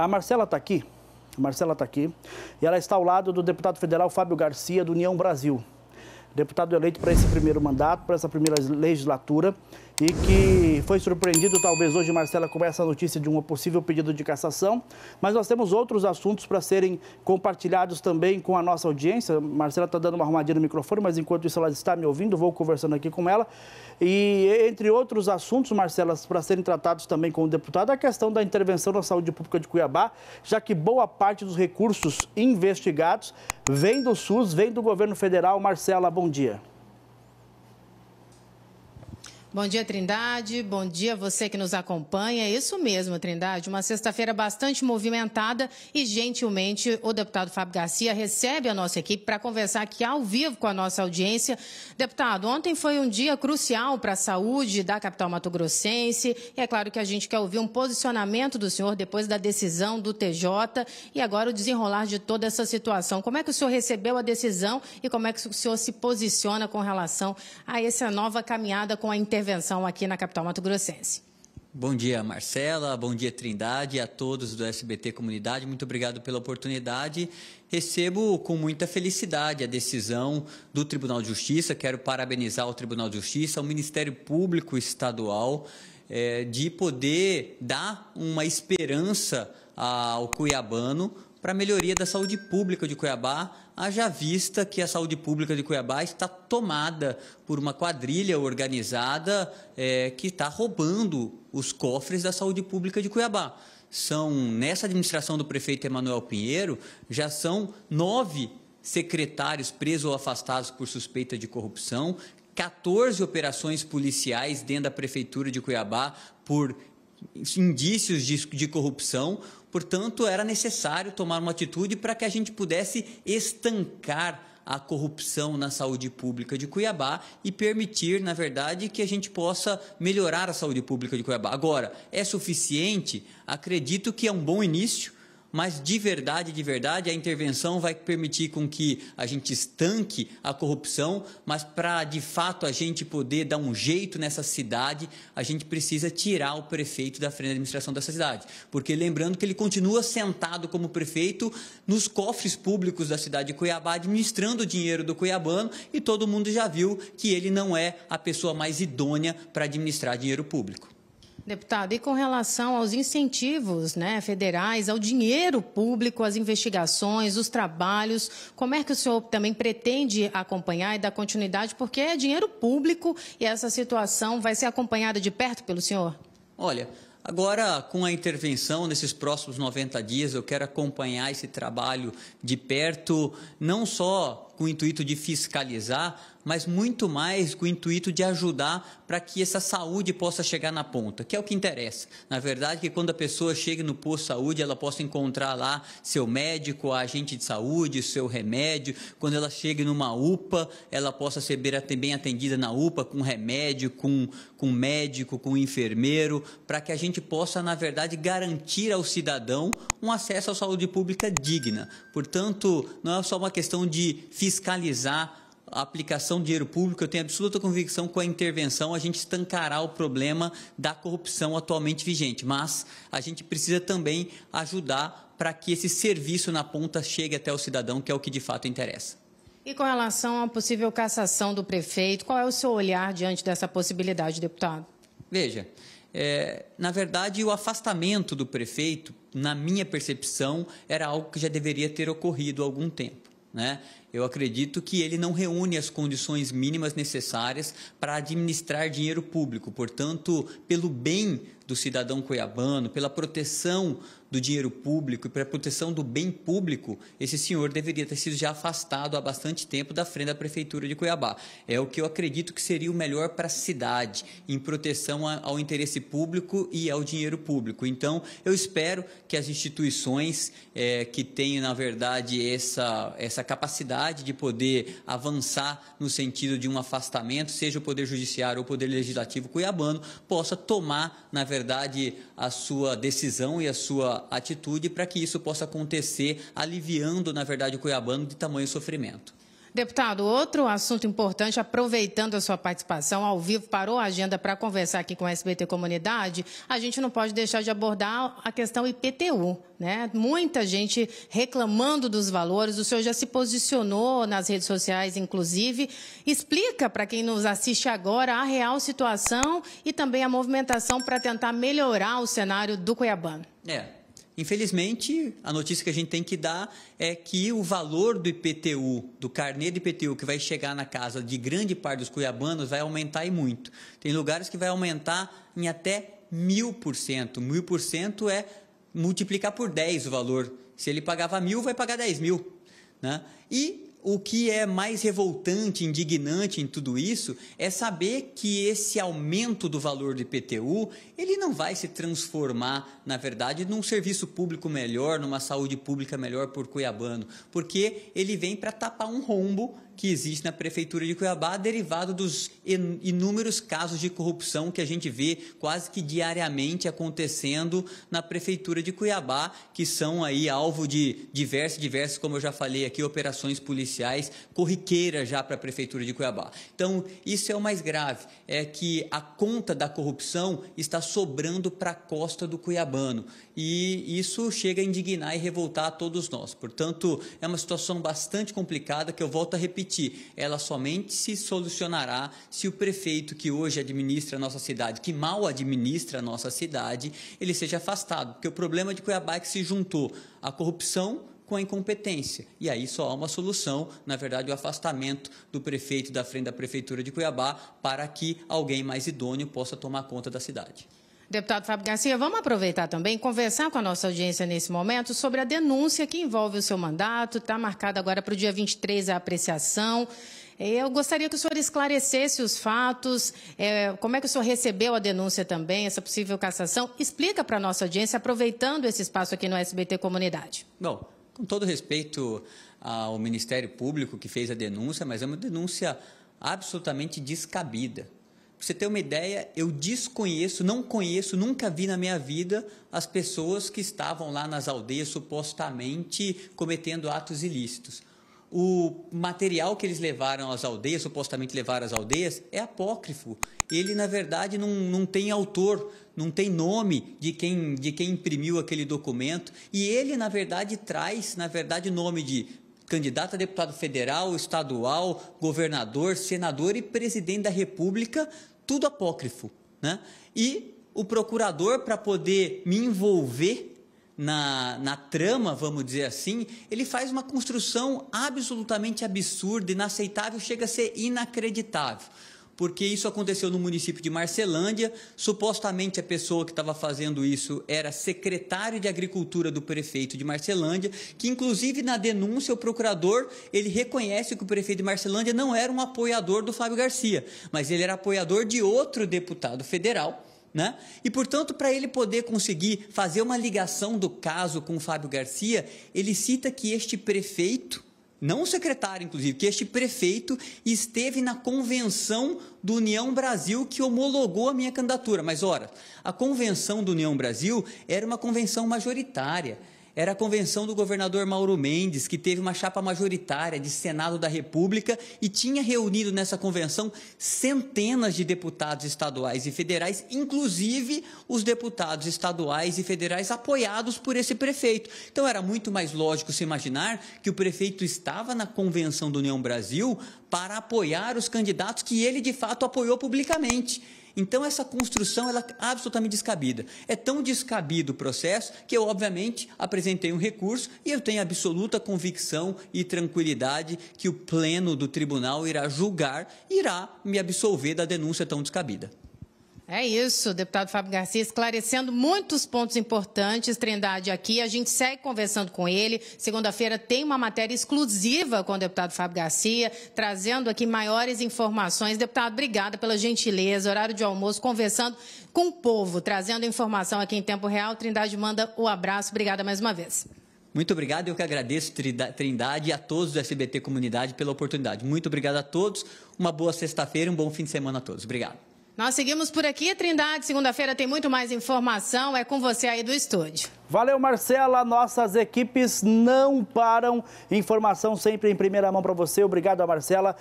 A Marcela está aqui, a Marcela está aqui, e ela está ao lado do deputado federal Fábio Garcia, do União Brasil. Deputado eleito para esse primeiro mandato, para essa primeira legislatura, e que foi surpreendido, talvez hoje, Marcela, com essa notícia de um possível pedido de cassação. Mas nós temos outros assuntos para serem compartilhados também com a nossa audiência. Marcela está dando uma arrumadinha no microfone, mas enquanto isso ela está me ouvindo, vou conversando aqui com ela. E entre outros assuntos, Marcela, para serem tratados também com o deputado, a questão da intervenção na saúde pública de Cuiabá, já que boa parte dos recursos investigados vem do SUS, vem do governo federal. Marcela, bom dia. Bom dia, Trindade. Bom dia você que nos acompanha. É isso mesmo, Trindade. Uma sexta-feira bastante movimentada e, gentilmente, o deputado Fábio Garcia recebe a nossa equipe para conversar aqui ao vivo com a nossa audiência. Deputado, ontem foi um dia crucial para a saúde da capital matogrossense, E é claro que a gente quer ouvir um posicionamento do senhor depois da decisão do TJ e agora o desenrolar de toda essa situação. Como é que o senhor recebeu a decisão e como é que o senhor se posiciona com relação a essa nova caminhada com a internet? intervenção aqui na capital mato-grossense. Bom dia, Marcela. Bom dia, Trindade, a todos do SBT Comunidade. Muito obrigado pela oportunidade. Recebo com muita felicidade a decisão do Tribunal de Justiça. Quero parabenizar o Tribunal de Justiça, o Ministério Público Estadual, eh, de poder dar uma esperança ao cuiabano para a melhoria da saúde pública de Cuiabá, haja vista que a saúde pública de Cuiabá está tomada por uma quadrilha organizada é, que está roubando os cofres da saúde pública de Cuiabá são, nessa administração do prefeito Emanuel Pinheiro, já são nove secretários presos ou afastados por suspeita de corrupção, 14 operações policiais dentro da prefeitura de Cuiabá por indícios de, de corrupção, portanto, era necessário tomar uma atitude para que a gente pudesse estancar a corrupção na saúde pública de Cuiabá e permitir, na verdade, que a gente possa melhorar a saúde pública de Cuiabá. Agora, é suficiente? Acredito que é um bom início mas de verdade, de verdade, a intervenção vai permitir com que a gente estanque a corrupção, mas para de fato a gente poder dar um jeito nessa cidade, a gente precisa tirar o prefeito da frente da administração dessa cidade. Porque lembrando que ele continua sentado como prefeito nos cofres públicos da cidade de Cuiabá, administrando o dinheiro do cuiabano, e todo mundo já viu que ele não é a pessoa mais idônea para administrar dinheiro público. Deputado, e com relação aos incentivos né, federais, ao dinheiro público, às investigações, os trabalhos, como é que o senhor também pretende acompanhar e dar continuidade? Porque é dinheiro público e essa situação vai ser acompanhada de perto pelo senhor? Olha, Agora, com a intervenção nesses próximos 90 dias, eu quero acompanhar esse trabalho de perto, não só com o intuito de fiscalizar, mas muito mais com o intuito de ajudar para que essa saúde possa chegar na ponta, que é o que interessa. Na verdade, que quando a pessoa chega no posto de saúde, ela possa encontrar lá seu médico, a agente de saúde, seu remédio. Quando ela chega numa UPA, ela possa ser bem atendida na UPA com remédio, com, com médico, com enfermeiro, para que a gente possa, na verdade, garantir ao cidadão um acesso à saúde pública digna. Portanto, não é só uma questão de fiscalização fiscalizar a aplicação de dinheiro público, eu tenho absoluta convicção que com a intervenção a gente estancará o problema da corrupção atualmente vigente, mas a gente precisa também ajudar para que esse serviço na ponta chegue até o cidadão, que é o que de fato interessa. E com relação à possível cassação do prefeito, qual é o seu olhar diante dessa possibilidade, deputado? Veja, é, na verdade, o afastamento do prefeito, na minha percepção, era algo que já deveria ter ocorrido há algum tempo. Né? eu acredito que ele não reúne as condições mínimas necessárias para administrar dinheiro público. Portanto, pelo bem do cidadão cuiabano, pela proteção do dinheiro público e pela proteção do bem público, esse senhor deveria ter sido já afastado há bastante tempo da frente da Prefeitura de Cuiabá. É o que eu acredito que seria o melhor para a cidade, em proteção ao interesse público e ao dinheiro público. Então, eu espero que as instituições é, que têm, na verdade, essa, essa capacidade de poder avançar no sentido de um afastamento, seja o Poder Judiciário ou o Poder Legislativo cuiabano, possa tomar, na verdade, a sua decisão e a sua atitude para que isso possa acontecer, aliviando, na verdade, o cuiabano de tamanho sofrimento. Deputado, outro assunto importante, aproveitando a sua participação ao vivo, parou a agenda para conversar aqui com a SBT Comunidade, a gente não pode deixar de abordar a questão IPTU. Né? Muita gente reclamando dos valores, o senhor já se posicionou nas redes sociais, inclusive. Explica para quem nos assiste agora a real situação e também a movimentação para tentar melhorar o cenário do Cuiabano. É, Infelizmente, a notícia que a gente tem que dar é que o valor do IPTU, do carnê do IPTU, que vai chegar na casa de grande parte dos cuiabanos, vai aumentar e muito. Tem lugares que vai aumentar em até mil por cento. Mil por cento é multiplicar por 10 o valor. Se ele pagava mil, vai pagar 10 mil. Né? E o que é mais revoltante, indignante em tudo isso é saber que esse aumento do valor do IPTU, ele não vai se transformar, na verdade, num serviço público melhor, numa saúde pública melhor por Cuiabano, porque ele vem para tapar um rombo que existe na Prefeitura de Cuiabá, derivado dos inúmeros casos de corrupção que a gente vê quase que diariamente acontecendo na Prefeitura de Cuiabá, que são aí alvo de diversas, diversas, como eu já falei aqui, operações policiais corriqueiras já para a Prefeitura de Cuiabá. Então, isso é o mais grave, é que a conta da corrupção está sobrando para a costa do cuiabano. E isso chega a indignar e revoltar a todos nós. Portanto, é uma situação bastante complicada que eu volto a repetir repetir, ela somente se solucionará se o prefeito que hoje administra a nossa cidade, que mal administra a nossa cidade, ele seja afastado. Porque o problema é de Cuiabá é que se juntou a corrupção com a incompetência. E aí só há uma solução, na verdade, o afastamento do prefeito da frente da prefeitura de Cuiabá para que alguém mais idôneo possa tomar conta da cidade. Deputado Fábio Garcia, vamos aproveitar também conversar com a nossa audiência nesse momento sobre a denúncia que envolve o seu mandato. Está marcada agora para o dia 23 a apreciação. Eu gostaria que o senhor esclarecesse os fatos, é, como é que o senhor recebeu a denúncia também, essa possível cassação. Explica para a nossa audiência, aproveitando esse espaço aqui no SBT Comunidade. Bom, com todo respeito ao Ministério Público que fez a denúncia, mas é uma denúncia absolutamente descabida. Pra você ter uma ideia, eu desconheço, não conheço, nunca vi na minha vida as pessoas que estavam lá nas aldeias supostamente cometendo atos ilícitos. O material que eles levaram às aldeias, supostamente levaram às aldeias, é apócrifo. Ele, na verdade, não, não tem autor, não tem nome de quem, de quem imprimiu aquele documento. E ele, na verdade, traz, na verdade, o nome de candidato a deputado federal, estadual, governador, senador e presidente da República, tudo apócrifo. Né? E o procurador, para poder me envolver na, na trama, vamos dizer assim, ele faz uma construção absolutamente absurda, inaceitável, chega a ser inacreditável porque isso aconteceu no município de Marcelândia. Supostamente a pessoa que estava fazendo isso era secretário de Agricultura do prefeito de Marcelândia, que inclusive na denúncia o procurador ele reconhece que o prefeito de Marcelândia não era um apoiador do Fábio Garcia, mas ele era apoiador de outro deputado federal. Né? E, portanto, para ele poder conseguir fazer uma ligação do caso com o Fábio Garcia, ele cita que este prefeito não o secretário, inclusive, que este prefeito esteve na convenção do União Brasil que homologou a minha candidatura. Mas, ora, a convenção do União Brasil era uma convenção majoritária. Era a convenção do governador Mauro Mendes, que teve uma chapa majoritária de Senado da República e tinha reunido nessa convenção centenas de deputados estaduais e federais, inclusive os deputados estaduais e federais apoiados por esse prefeito. Então era muito mais lógico se imaginar que o prefeito estava na convenção do União Brasil para apoiar os candidatos que ele de fato apoiou publicamente. Então essa construção ela é absolutamente descabida. É tão descabido o processo que eu obviamente apresentei um recurso e eu tenho absoluta convicção e tranquilidade que o pleno do tribunal irá julgar, irá me absolver da denúncia tão descabida. É isso, deputado Fábio Garcia, esclarecendo muitos pontos importantes. Trindade aqui, a gente segue conversando com ele. Segunda-feira tem uma matéria exclusiva com o deputado Fábio Garcia, trazendo aqui maiores informações. Deputado, obrigada pela gentileza, horário de almoço, conversando com o povo, trazendo informação aqui em tempo real. Trindade manda o um abraço. Obrigada mais uma vez. Muito obrigado, eu que agradeço Trindade e a todos do SBT Comunidade pela oportunidade. Muito obrigado a todos, uma boa sexta-feira, um bom fim de semana a todos. Obrigado. Nós seguimos por aqui, Trindade. Segunda-feira tem muito mais informação. É com você aí do estúdio. Valeu, Marcela. Nossas equipes não param. Informação sempre em primeira mão para você. Obrigado, Marcela.